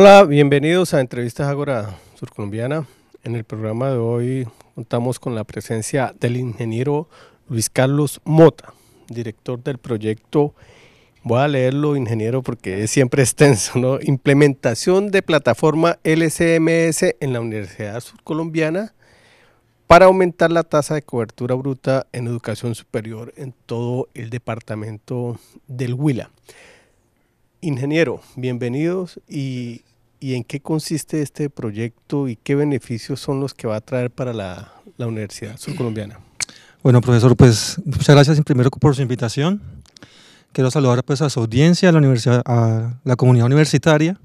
Hola, bienvenidos a Entrevistas Agora Surcolombiana. En el programa de hoy contamos con la presencia del ingeniero Luis Carlos Mota, director del proyecto. Voy a leerlo, ingeniero, porque es siempre extenso, ¿no? Implementación de plataforma LCMS en la Universidad Surcolombiana para aumentar la tasa de cobertura bruta en educación superior en todo el departamento del Huila. Ingeniero, bienvenidos y y en qué consiste este proyecto y qué beneficios son los que va a traer para la, la Universidad Surcolombiana. Bueno, profesor, pues muchas gracias primero por su invitación. Quiero saludar pues, a su audiencia, a la, universidad, a la comunidad universitaria.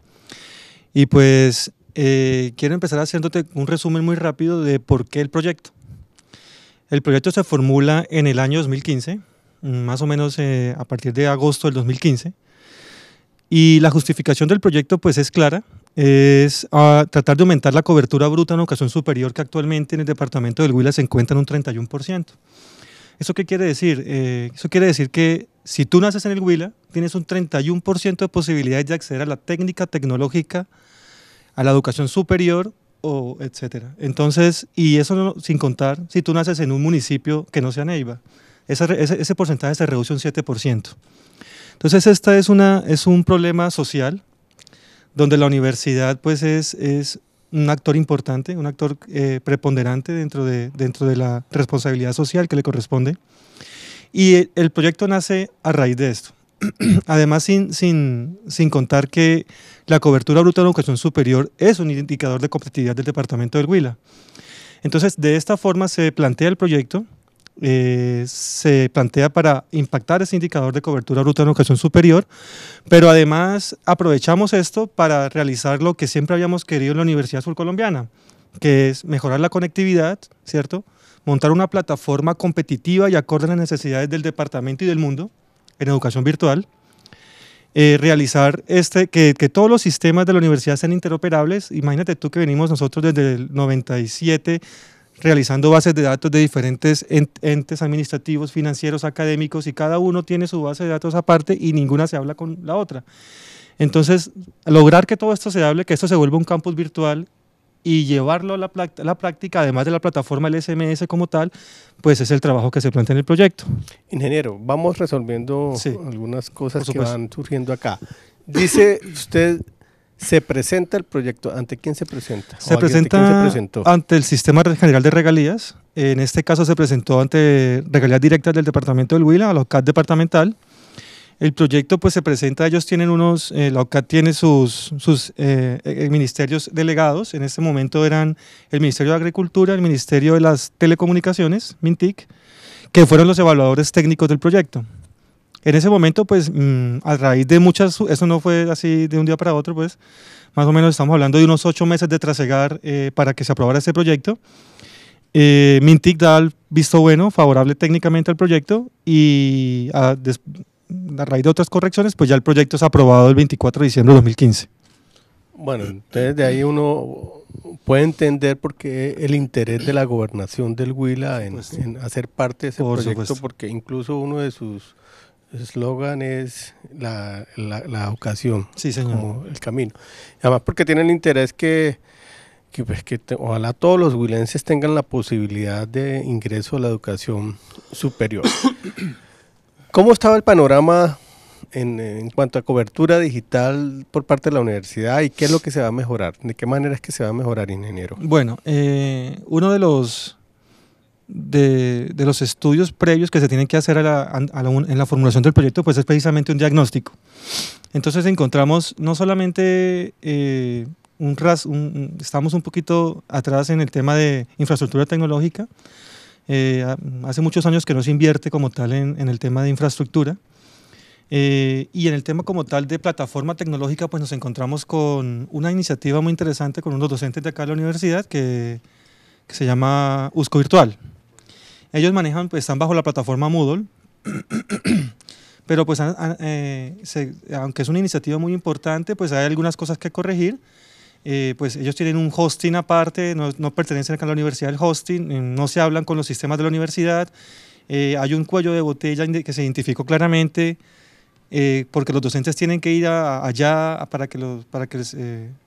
Y pues eh, quiero empezar haciéndote un resumen muy rápido de por qué el proyecto. El proyecto se formula en el año 2015, más o menos eh, a partir de agosto del 2015. Y la justificación del proyecto pues es clara es a ah, tratar de aumentar la cobertura bruta en educación superior que actualmente en el departamento del Huila se encuentra en un 31%. ¿Eso qué quiere decir? Eh, eso quiere decir que si tú naces en el Huila, tienes un 31% de posibilidades de acceder a la técnica tecnológica, a la educación superior o etcétera. Entonces, y eso sin contar si tú naces en un municipio que no sea Neiva. Ese, porcentaje se reduce un 7%. Entonces, este es, es un problema social donde la universidad pues es, es un actor importante, un actor eh, preponderante dentro de, dentro de la responsabilidad social que le corresponde. Y el proyecto nace a raíz de esto. Además, sin, sin contar que la cobertura bruta de la educación superior es un indicador de competitividad del departamento del Huila. Entonces, de esta forma se plantea el proyecto eh, se plantea para impactar ese indicador de cobertura bruta en educación superior, pero además aprovechamos esto para realizar lo que siempre habíamos querido en la Universidad Surcolombiana, que es mejorar la conectividad, ¿cierto? Montar una plataforma competitiva y acorde a las necesidades del departamento y del mundo en educación virtual. Eh, realizar este, que, que, todos los sistemas de la universidad sean interoperables. Imagínate tú que venimos nosotros desde el 97 realizando bases de datos de diferentes entes administrativos, financieros, académicos, y cada uno tiene su base de datos aparte y ninguna se habla con la otra. Entonces, lograr que todo esto se hable, que esto se vuelva un campus virtual y llevarlo a la, la, práctica, además de la plataforma SMS como tal, pues es el trabajo que se plantea en el proyecto. Ingeniero, vamos resolviendo algunas cosas que van surgiendo acá. Dice usted ¿Se presenta el proyecto? ¿Ante quién se presenta? Se presenta ante, ante el Sistema General de Regalías. En este caso se presentó ante regalías directas del Departamento del Huila, a la OCAD departamental. El proyecto pues se presenta, ellos tienen unos, eh, la OCAD tiene sus, sus eh, eh, ministerios delegados, en este momento eran el Ministerio de Agricultura, el Ministerio de las Telecomunicaciones, MINTIC, que fueron los evaluadores técnicos del proyecto. En ese momento, pues, mm, a raíz de muchas, eso no fue así de un día para otro, pues, más o menos estamos hablando de unos ocho meses de trasegar eh, para que se aprobara ese proyecto. Eh, Mintic da el visto bueno, favorable técnicamente al proyecto y a, raíz de otras correcciones, pues ya el proyecto es aprobado el 24 de diciembre de 2015. Bueno, entonces de ahí uno puede entender por qué el interés de la gobernación del Huila en, hacer parte de ese proyecto, porque incluso uno de sus eslogan es la, la, como el camino. Además, porque tienen interés que, que, pues, ojalá todos los huilenses tengan la posibilidad de ingreso a la educación superior. ¿Cómo estaba el panorama en, cuanto a cobertura digital por parte de la universidad y qué es lo que se va a mejorar? ¿De qué manera es que se va a mejorar, ingeniero? Bueno, eh, uno de los de, los estudios previos que se tienen que hacer en la formulación del proyecto, pues es precisamente un diagnóstico. Entonces encontramos no solamente eh, un, ras, estamos un poquito atrás en el tema de infraestructura tecnológica, eh, hace muchos años que no se invierte como tal en, el tema de infraestructura, eh, y en el tema como tal de plataforma tecnológica, pues nos encontramos con una iniciativa muy interesante con unos docentes de acá de la universidad que se llama USCO Virtual. Ellos manejan, pues están bajo la plataforma Moodle, pero pues eh, aunque es una iniciativa muy importante, pues hay algunas cosas que corregir. Eh, pues ellos tienen un hosting aparte, no, pertenecen acá a la universidad el hosting, eh, no se hablan con los sistemas de la universidad, hay un cuello de botella que se identificó claramente porque los docentes tienen que ir allá para que, los, para que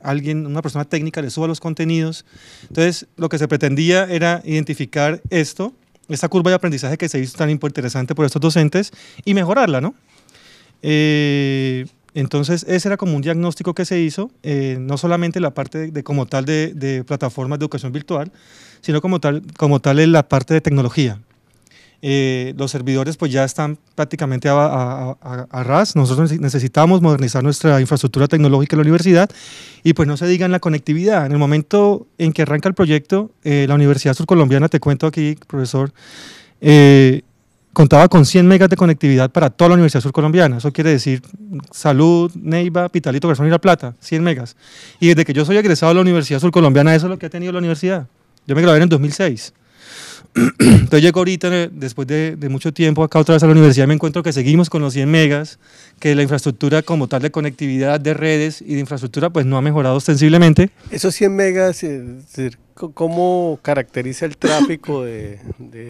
alguien, una persona técnica les suba los contenidos. Entonces, lo que se pretendía era identificar esto esa curva de aprendizaje que se hizo tan interesante por estos docentes y mejorarla, ¿no? Eh, entonces, ese era como un diagnóstico que se hizo, eh, no solamente la parte de, como tal de, de, plataformas de educación virtual, sino como tal, como tal en la parte de tecnología. Eh, los servidores pues ya están prácticamente a, ras. Nosotros necesitamos modernizar nuestra infraestructura tecnológica en la universidad y pues no se diga en la conectividad. En el momento en que arranca el proyecto, eh, la Universidad Surcolombiana, te cuento aquí, profesor, eh, contaba con 100 megas de conectividad para toda la Universidad Surcolombiana. Eso quiere decir Salud, Neiva, Pitalito, Garzón y La Plata, 100 megas. Y desde que yo soy egresado a la Universidad Surcolombiana, eso es lo que ha tenido la universidad. Yo me gradué en 2006. Entonces llego ahorita, eh, después de, mucho tiempo, acá otra vez a la universidad, me encuentro que seguimos con los 100 megas, que la infraestructura como tal de conectividad, de redes y de infraestructura, pues no ha mejorado ostensiblemente. Esos 100 megas, eh, ¿cómo caracteriza el tráfico de, de,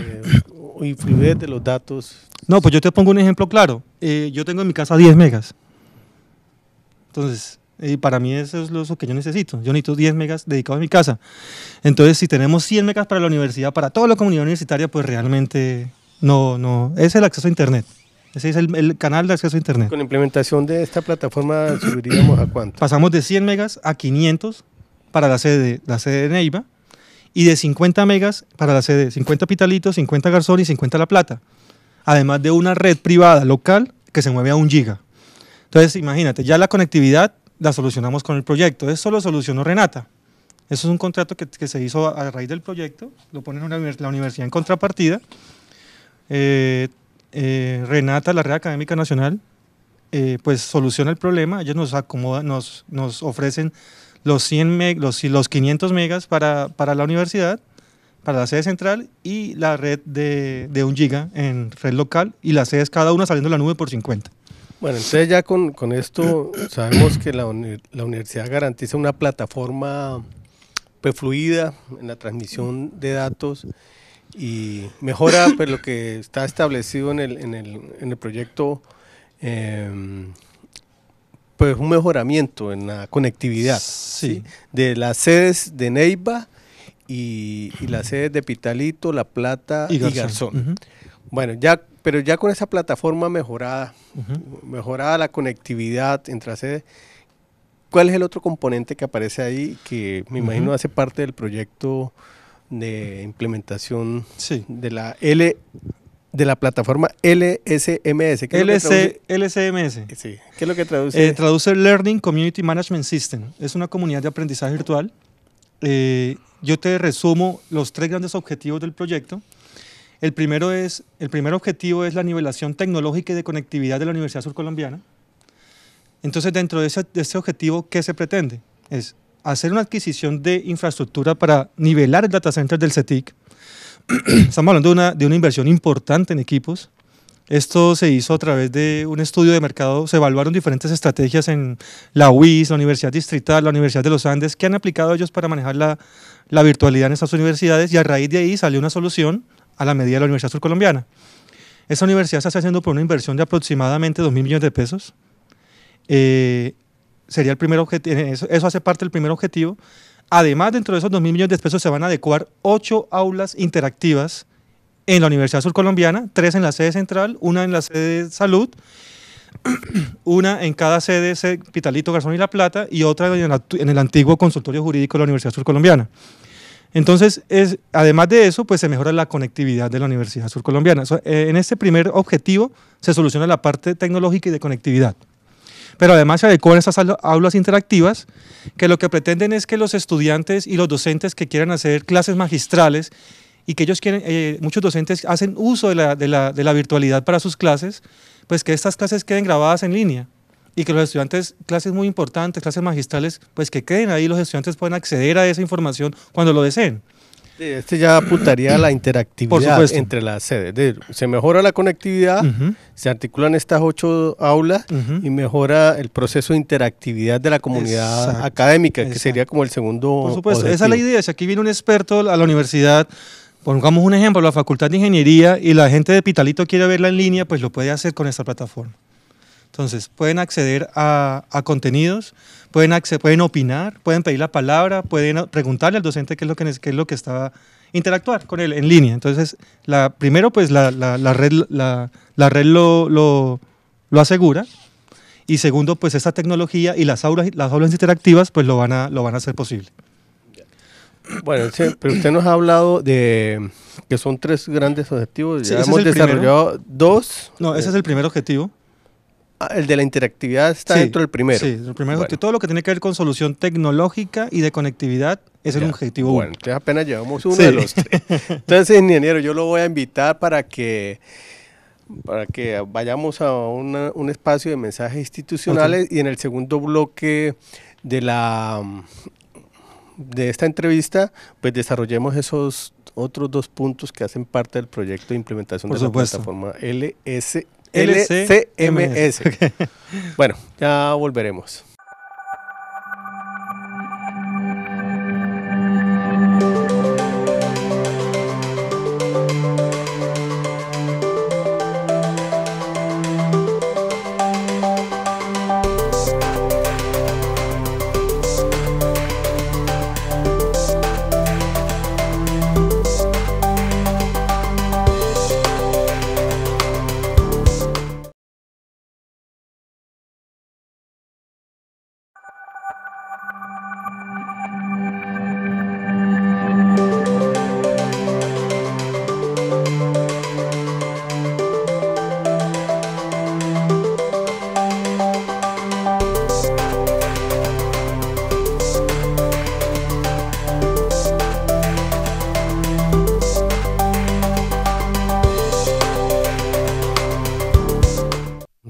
de los datos? No, pues yo te pongo un ejemplo claro. Eh, yo tengo en mi casa 10 megas. Entonces, y para mí eso es lo que yo necesito. Yo necesito 10 megas dedicados a mi casa. Entonces, si tenemos 100 megas para la universidad, para toda la comunidad universitaria, pues realmente no, no. Es el acceso a Internet. Ese es el, el canal de acceso a Internet. Con la implementación de esta plataforma, subiríamos a cuánto? Pasamos de 100 megas a 500 para la sede, la sede de Neiva y de 50 megas para la sede, 50 Pitalitos, 50 Garzón y 50 La Plata. Además de una red privada local que se mueve a un giga. Entonces, imagínate, ya la conectividad la solucionamos con el proyecto. Eso lo solucionó Renata. Eso es un contrato que, se hizo a, raíz del proyecto, lo ponen la universidad en contrapartida. Eh, eh, Renata, la Red Académica Nacional, eh, pues soluciona el problema, ellos nos acomodan, nos, nos ofrecen los, 100 los, los 500 megas para, la universidad, para la sede central y la red de, de giga en red local y las sedes cada una saliendo de la nube por 50. Bueno, entonces ya con, esto sabemos que la, la, universidad garantiza una plataforma fluida en la transmisión de datos y mejora pues, lo que está establecido en el, en el, en el proyecto, em, pues un mejoramiento en la conectividad sí. de las sedes de Neiva y, las sedes de Pitalito, La Plata y Garzón. Bueno, ya pero ya con esa plataforma mejorada, mejorada la conectividad entre sedes, ¿cuál es el otro componente que aparece ahí que me imagino hace parte del proyecto de implementación de la L de la plataforma LSMS. ¿Qué LSMS. ¿Qué es lo que traduce? Eh, traduce Learning Community Management System. Es una comunidad de aprendizaje virtual. Eh, yo te resumo los tres grandes objetivos del proyecto el primero, es, el primer objetivo es la nivelación tecnológica y de conectividad de la Universidad Surcolombiana. Entonces, dentro de ese, objetivo, ¿qué se pretende? Es hacer una adquisición de infraestructura para nivelar el data center del CETIC. Estamos hablando de una, de una inversión importante en equipos. Esto se hizo a través de un estudio de mercado, se evaluaron diferentes estrategias en la UIS, la Universidad Distrital, la Universidad de los Andes, que han aplicado ellos para manejar la, la virtualidad en estas universidades y a raíz de ahí salió una solución a la medida de la Universidad Surcolombiana. Esa universidad se está haciendo por una inversión de aproximadamente 2.000 mil millones de pesos. Eh, sería el primer eh, eso, hace parte del primer objetivo. Además, dentro de esos 2.000 mil millones de pesos se van a adecuar ocho aulas interactivas en la Universidad Surcolombiana, tres en la sede central, una en la sede de salud, una en cada sede, Pitalito, Garzón y La Plata, y otra en el antiguo consultorio jurídico de la Universidad Surcolombiana. Colombiana. Entonces, es, además de eso, pues se mejora la conectividad de la Universidad Surcolombiana. Eh, en este primer objetivo se soluciona la parte tecnológica y de conectividad. Pero además se adecuan estas aulas interactivas que lo que pretenden es que los estudiantes y los docentes que quieran hacer clases magistrales y que ellos quieren, eh, muchos docentes hacen uso de la virtualidad para sus clases, pues que estas clases queden grabadas en línea y que los estudiantes, clases muy importantes, clases magistrales, pues que queden ahí, los estudiantes puedan acceder a esa información cuando lo deseen. Este ya apuntaría a la interactividad entre las sedes. Se mejora la conectividad, se articulan estas ocho aulas y mejora el proceso de interactividad de la comunidad académica, que sería como el segundo. Por supuesto, esa es la idea. Si aquí viene un experto a la universidad, pongamos un ejemplo, la Facultad de Ingeniería y la gente de Pitalito quiere verla en línea, pues lo puede hacer con esta plataforma. Entonces, pueden acceder a, contenidos, pueden, pueden opinar, pueden pedir la palabra, pueden preguntarle al docente qué es lo que, es lo que está interactuar con él en línea. Entonces, la, primero, pues la, la, red, la, la red lo, lo, lo, asegura. Y segundo, pues esta tecnología y las aulas, las aulas interactivas, pues lo van a, lo van a hacer posible. Bueno, pero usted nos ha hablado de que son tres grandes objetivos. ya hemos desarrollado dos. No, ese es el primer objetivo el de la interactividad está dentro del primero. Sí, el primero. Todo lo que tiene que ver con solución tecnológica y de conectividad es el objetivo bueno, entonces apenas llevamos uno de los tres. Entonces, ingeniero, yo lo voy a invitar para que para que vayamos a un espacio de mensajes institucionales y en el segundo bloque de la de esta entrevista, pues desarrollemos esos otros dos puntos que hacen parte del proyecto de implementación de la plataforma LS LCMS. Bueno, ya volveremos.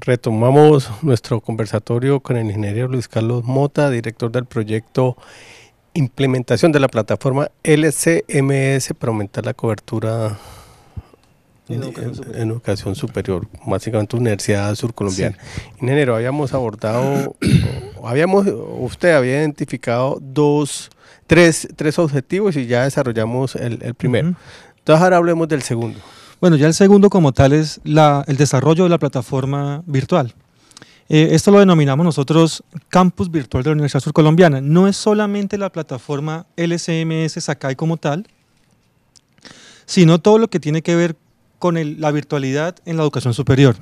Retomamos nuestro conversatorio con el ingeniero Luis Carlos Mota, director del proyecto Implementación de la plataforma LCMS para aumentar la cobertura en, educación superior, básicamente Universidad Surcolombiana. En Ingeniero, habíamos abordado, habíamos, usted había identificado dos, tres, tres objetivos y ya desarrollamos el, primero. Entonces ahora hablemos del segundo. Bueno, ya el segundo como tal es el desarrollo de la plataforma virtual. Eh, esto lo denominamos nosotros Campus Virtual de la Universidad Surcolombiana. No es solamente la plataforma LCMS Sakai como tal, sino todo lo que tiene que ver con la virtualidad en la educación superior.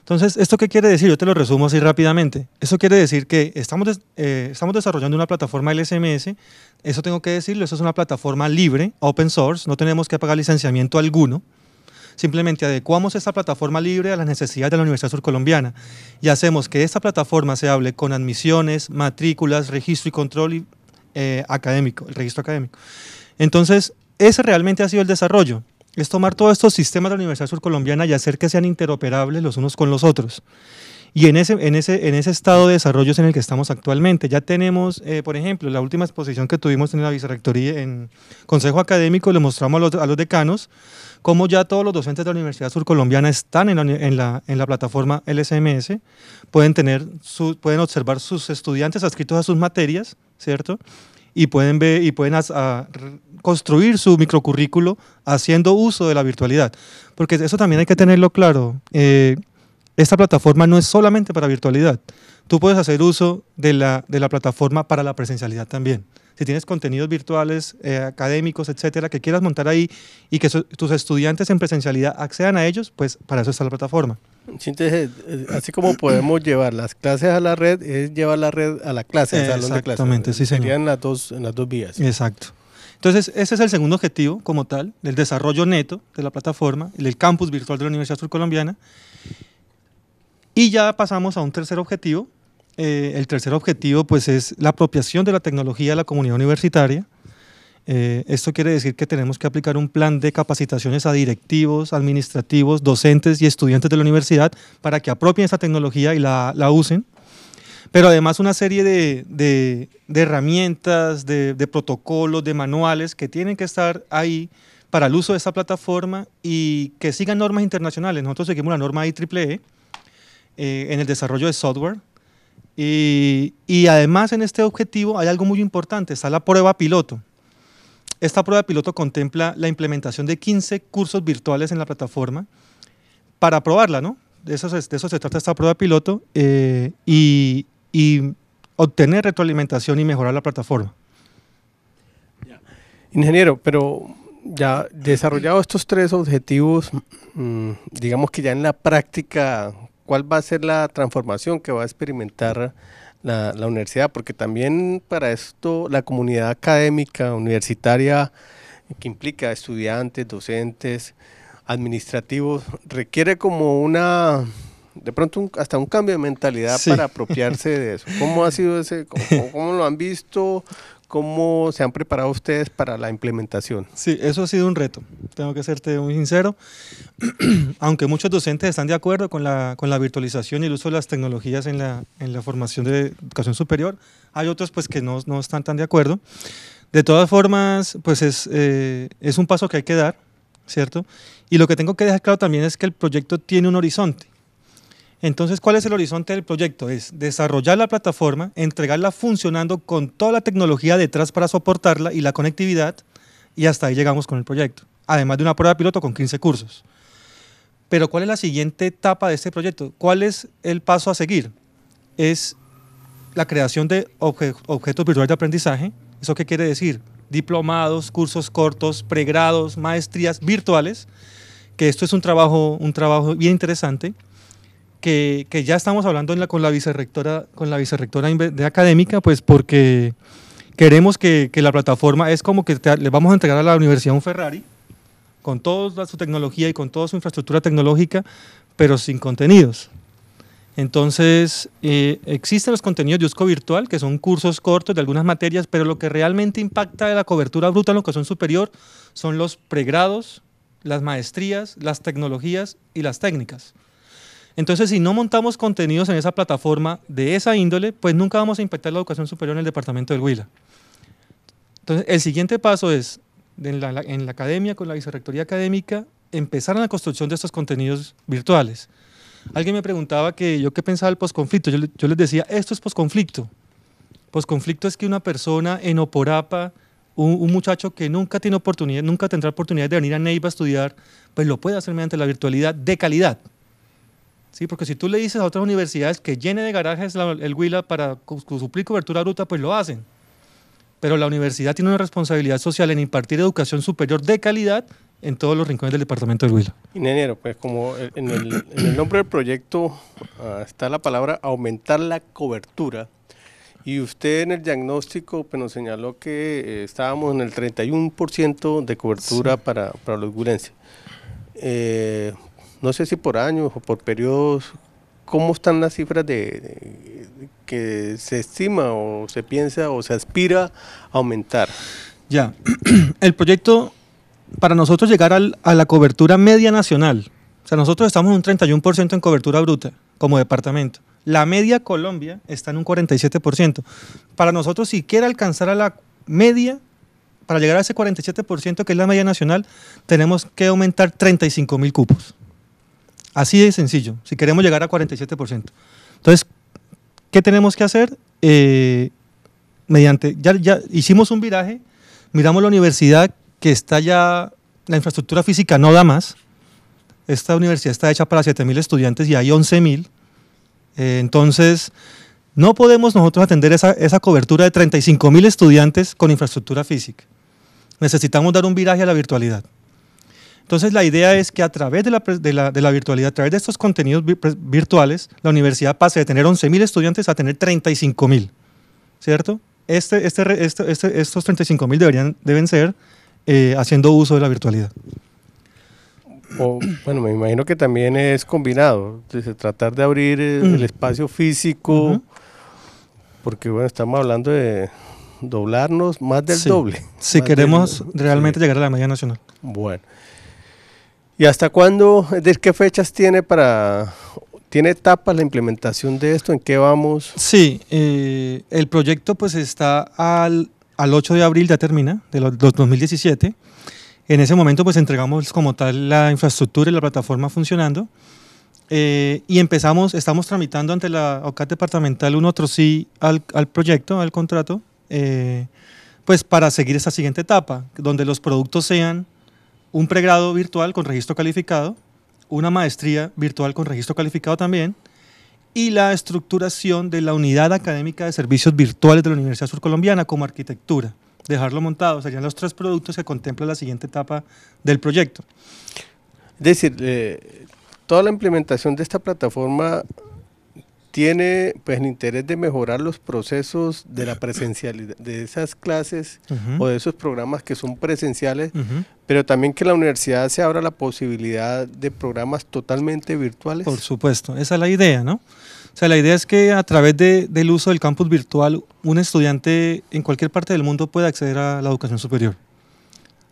Entonces, ¿esto qué quiere decir? Yo te lo resumo así rápidamente. Eso quiere decir que estamos, eh, estamos desarrollando una plataforma LSMS. Eso tengo que decirlo, eso es una plataforma libre, open source, no tenemos que pagar licenciamiento alguno. Simplemente adecuamos esta plataforma libre a las necesidades de la Universidad Surcolombiana y hacemos que esta plataforma se hable con admisiones, matrículas, registro y control eh, académico, el registro académico. Entonces, ese realmente ha sido el desarrollo. Es tomar todos estos sistemas de la Universidad Surcolombiana y hacer que sean interoperables los unos con los otros. Y en ese, en, ese, en ese estado de desarrollo en el que estamos actualmente. Ya tenemos, eh, por ejemplo, la última exposición que tuvimos en la vicerrectoría, en Consejo Académico, le mostramos a los, decanos cómo ya todos los docentes de la Universidad Surcolombiana están en la, en la, plataforma LSMS, pueden, tener pueden observar sus estudiantes adscritos a sus materias, ¿cierto? y pueden y pueden construir su microcurrículo haciendo uso de la virtualidad. Porque eso también hay que tenerlo claro. Eh, esta plataforma no es solamente para virtualidad. Tú puedes hacer uso de la, de la plataforma para la presencialidad también. Si tienes contenidos virtuales, eh, académicos, etcétera, que quieras montar ahí y que tus estudiantes en presencialidad accedan a ellos, pues para eso está la plataforma. Sí, entonces, eh, así como podemos llevar las clases a la red, es llevar la red a la clase, al salón de Exactamente, sí, señor. Serían las dos, en las dos vías. Exacto. Entonces, ese es el segundo objetivo como tal, del desarrollo neto de la plataforma, del campus virtual de la Universidad Sur Colombiana y ya pasamos a un tercer objetivo. Eh, el tercer objetivo pues, es la apropiación de la tecnología a la comunidad universitaria. Eh, esto quiere decir que tenemos que aplicar un plan de capacitaciones a directivos, administrativos, docentes y estudiantes de la universidad para que apropien esta tecnología y la, la usen. Pero además una serie de, de, herramientas, de, de, protocolos, de manuales que tienen que estar ahí para el uso de esta plataforma y que sigan normas internacionales. Nosotros seguimos la norma IEEE, eh, en el desarrollo de software. Y, y, además en este objetivo hay algo muy importante, está la prueba piloto. Esta prueba piloto contempla la implementación de 15 cursos virtuales en la plataforma para probarla, ¿no? De eso se, de eso se trata esta prueba piloto eh, y, y obtener retroalimentación y mejorar la plataforma. Ingeniero, pero ya desarrollado estos tres objetivos, mm, digamos que ya en la práctica, cuál va a ser la transformación que va a experimentar la, universidad, porque también para esto la comunidad académica universitaria que implica estudiantes, docentes, administrativos, requiere como una, de pronto hasta un cambio de mentalidad para apropiarse de eso. ¿Cómo ha sido ese, cómo lo han visto? ¿Cómo se han preparado ustedes para la implementación? Sí, eso ha sido un reto, tengo que serte muy sincero. Aunque muchos docentes están de acuerdo con la, con la virtualización y el uso de las tecnologías en la, formación de educación superior, hay otros pues, que no, están tan de acuerdo. De todas formas, pues es, eh, es un paso que hay que dar, ¿cierto? Y lo que tengo que dejar claro también es que el proyecto tiene un horizonte. Entonces, ¿cuál es el horizonte del proyecto? Es desarrollar la plataforma, entregarla funcionando con toda la tecnología detrás para soportarla y la conectividad, y hasta ahí llegamos con el proyecto. Además de una prueba piloto con 15 cursos. Pero ¿cuál es la siguiente etapa de este proyecto? ¿Cuál es el paso a seguir? Es la creación de objetos virtuales de aprendizaje. ¿Eso qué quiere decir? Diplomados, cursos cortos, pregrados, maestrías virtuales, que esto es un trabajo, un trabajo bien interesante que, ya estamos hablando con la vicerrectora, con la vicerrectora de académica, pues porque queremos que, la plataforma es como que le vamos a entregar a la Universidad un Ferrari con toda su tecnología y con toda su infraestructura tecnológica, pero sin contenidos. Entonces, eh, existen los contenidos de USCO virtual, que son cursos cortos de algunas materias, pero lo que realmente impacta de la cobertura bruta en la educación superior son los pregrados, las maestrías, las tecnologías y las técnicas. Entonces, si no montamos contenidos en esa plataforma de esa índole, pues nunca vamos a impactar la educación superior en el departamento del Huila. Entonces, el siguiente paso es, en la, academia, con la vicerrectoría académica, empezar la construcción de estos contenidos virtuales. Alguien me preguntaba que yo qué pensaba del posconflicto. Yo, les decía, esto es posconflicto. Posconflicto es que una persona en Oporapa, un, un, muchacho que nunca tiene oportunidad, nunca tendrá oportunidad de venir a Neiva a estudiar, pues lo puede hacer mediante la virtualidad de calidad. ¿sí? Porque si tú le dices a otras universidades que llene de garajes el Huila para suplir cobertura bruta, pues lo hacen. Pero la universidad tiene una responsabilidad social en impartir educación superior de calidad en todos los rincones del departamento del Huila. Ingeniero, pues como en el, nombre del proyecto ah, está la palabra aumentar la cobertura, y usted en el diagnóstico pues, nos señaló que eh, estábamos en el 31% de cobertura para, para, los huilenses, eh, no sé si por años o por periodos, ¿cómo están las cifras de, que se estima o se piensa o se aspira a aumentar? Ya, el proyecto para nosotros llegar a la cobertura media nacional, o sea, nosotros estamos en un 31% en cobertura bruta como departamento. La media Colombia está en un 47%. Para nosotros, si quiere alcanzar a la media, para llegar a ese 47% que es la media nacional, tenemos que aumentar 35 mil cupos. Así de sencillo, si queremos llegar a 47%. Entonces, ¿qué tenemos que hacer? Eh, mediante, ya, ya hicimos un viraje, miramos la universidad que está ya, la infraestructura física no da más. Esta universidad está hecha para 7.000 estudiantes y hay 11.000. Eh, entonces, no podemos nosotros atender esa, esa cobertura de 35.000 estudiantes con infraestructura física. Necesitamos dar un viraje a la virtualidad. Entonces la idea es que a través de la, virtualidad, a través de estos contenidos virtuales, la universidad pase de tener 11.000 estudiantes a tener 35.000, ¿cierto? Este, este, este, este estos 35.000 deberían, deben ser eh, haciendo uso de la virtualidad. bueno, me imagino que también es combinado, tratar de abrir el, espacio físico, porque bueno, estamos hablando de doblarnos más del doble. Si queremos realmente llegar a la media nacional. Bueno. ¿Y hasta cuándo, de qué fechas tiene para, tiene etapas la implementación de esto? ¿En qué vamos? Sí, eh, el proyecto pues está al, al 8 de abril, ya termina, de 2017. En ese momento pues entregamos como tal la infraestructura y la plataforma funcionando. Eh, y empezamos, estamos tramitando ante la OCAT departamental un otro sí al, al proyecto, al contrato, eh, pues para seguir esa siguiente etapa, donde los productos sean un pregrado virtual con registro calificado, una maestría virtual con registro calificado también, y la estructuración de la unidad académica de servicios virtuales de la Universidad Surcolombiana como arquitectura. Dejarlo montado serían los tres productos que contempla la siguiente etapa del proyecto. Es decir, eh, toda la implementación de esta plataforma tiene pues el interés de mejorar los procesos de la presencialidad de esas clases o de esos programas que son presenciales, pero también que la universidad se abra la posibilidad de programas totalmente virtuales. Por supuesto, esa es la idea, ¿no? O sea, la idea es que a través del uso del campus virtual, un estudiante en cualquier parte del mundo pueda acceder a la educación superior.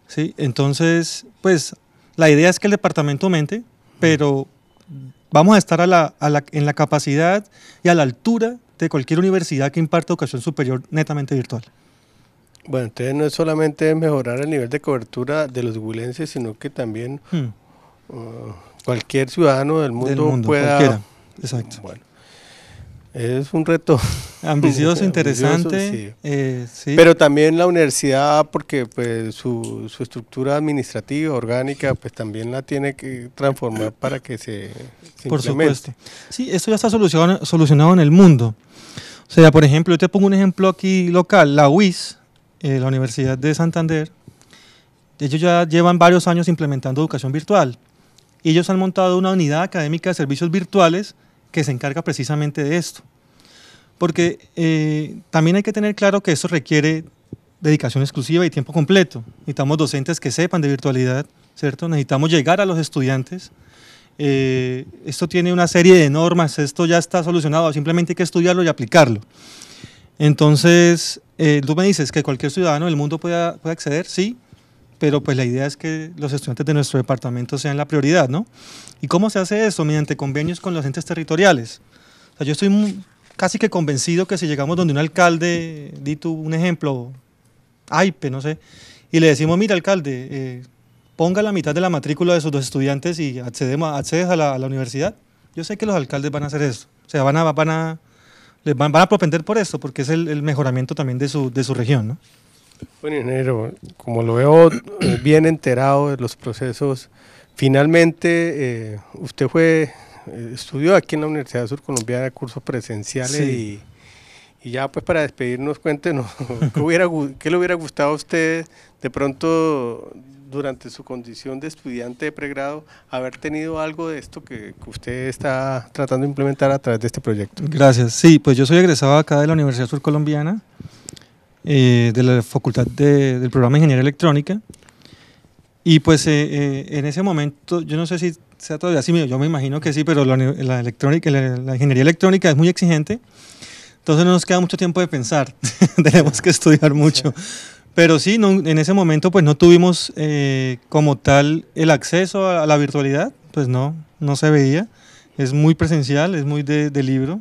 ¿Sí? Entonces, pues la idea es que el departamento aumente, pero Vamos a estar en la capacidad y a la altura de cualquier universidad que imparte educación superior netamente virtual. Bueno, entonces no es solamente mejorar el nivel de cobertura de los gulenses, sino que también hmm. uh, cualquier ciudadano del mundo, pueda... Exacto. Es un reto. Ambicioso, interesante. Eh, Pero también la universidad, porque pues, su, estructura administrativa, orgánica, pues también la tiene que transformar para que se, Por supuesto. Sí, esto ya está solucionado, en el mundo. O sea, por ejemplo, yo te pongo un ejemplo aquí local. La UIS, eh, la Universidad de Santander, ellos ya llevan varios años implementando educación virtual. ellos han montado una unidad académica de servicios virtuales que se encarga precisamente de esto. Porque eh, también hay que tener claro que eso requiere dedicación exclusiva y tiempo completo. Necesitamos docentes que sepan de virtualidad, ¿cierto? Necesitamos llegar a los estudiantes. Eh, esto tiene una serie de normas, esto ya está solucionado, simplemente hay que estudiarlo y aplicarlo. Entonces, eh, tú me dices que cualquier ciudadano del mundo pueda, puede acceder, sí, pero pues la idea es que los estudiantes de nuestro departamento sean la prioridad, ¿no? ¿Y cómo se hace eso? Mediante convenios con los entes territoriales. O sea, yo estoy casi que convencido que si llegamos donde un alcalde, di tú un ejemplo, AIPE, no sé, y le decimos, mira alcalde, eh, ponga la mitad de la matrícula de sus dos estudiantes y accedemos, accedes a la, a la, universidad, yo sé que los alcaldes van a hacer eso. O sea, van a, van les van, a propender por eso, porque es el, mejoramiento también de su, de su región, ¿no? Bueno, enero, como lo veo eh, bien enterado de los procesos, finalmente eh, usted fue, eh, estudió aquí en la Universidad Surcolombiana cursos presenciales y, ya pues para despedirnos cuéntenos, ¿qué, le hubiera gustado a usted de pronto durante su condición de estudiante de pregrado haber tenido algo de esto que, usted está tratando de implementar a través de este proyecto? Gracias. Sí, pues yo soy egresado acá de la Universidad Surcolombiana. Colombiana eh, de la Facultad del Programa de Ingeniería Electrónica. Y pues eh, eh, en ese momento, yo no sé si sea todavía así, yo me imagino que sí, pero la, electrónica, la, ingeniería electrónica es muy exigente, entonces no nos queda mucho tiempo de pensar, tenemos que estudiar mucho. Pero sí, en ese momento pues no tuvimos como tal el acceso a, la virtualidad, pues no, no se veía, es muy presencial, es muy de, de libro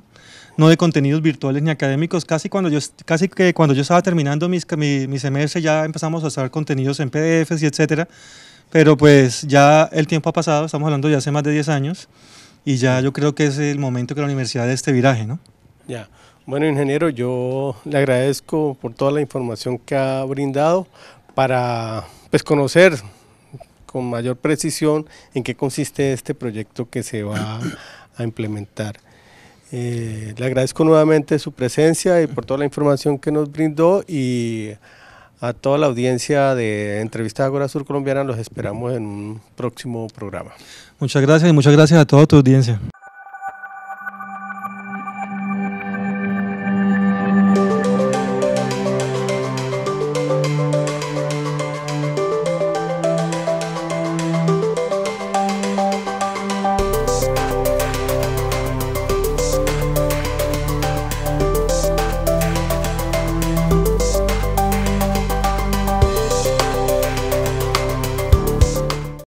no de contenidos virtuales ni académicos. Casi cuando yo, casi que cuando yo estaba terminando mis, mi, ya empezamos a usar contenidos en PDFs y etcétera, pero pues ya el tiempo ha pasado, estamos hablando ya hace más de 10 años y ya yo creo que es el momento que la universidad de este viraje, ¿no? Ya. Bueno, ingeniero, yo le agradezco por toda la información que ha brindado para pues, conocer con mayor precisión en qué consiste este proyecto que se va a implementar. Eh, le agradezco nuevamente su presencia y por toda la información que nos brindó y a toda la audiencia de Entrevista Agora Sur Colombiana los esperamos en un próximo programa. Muchas gracias y muchas gracias a toda tu audiencia.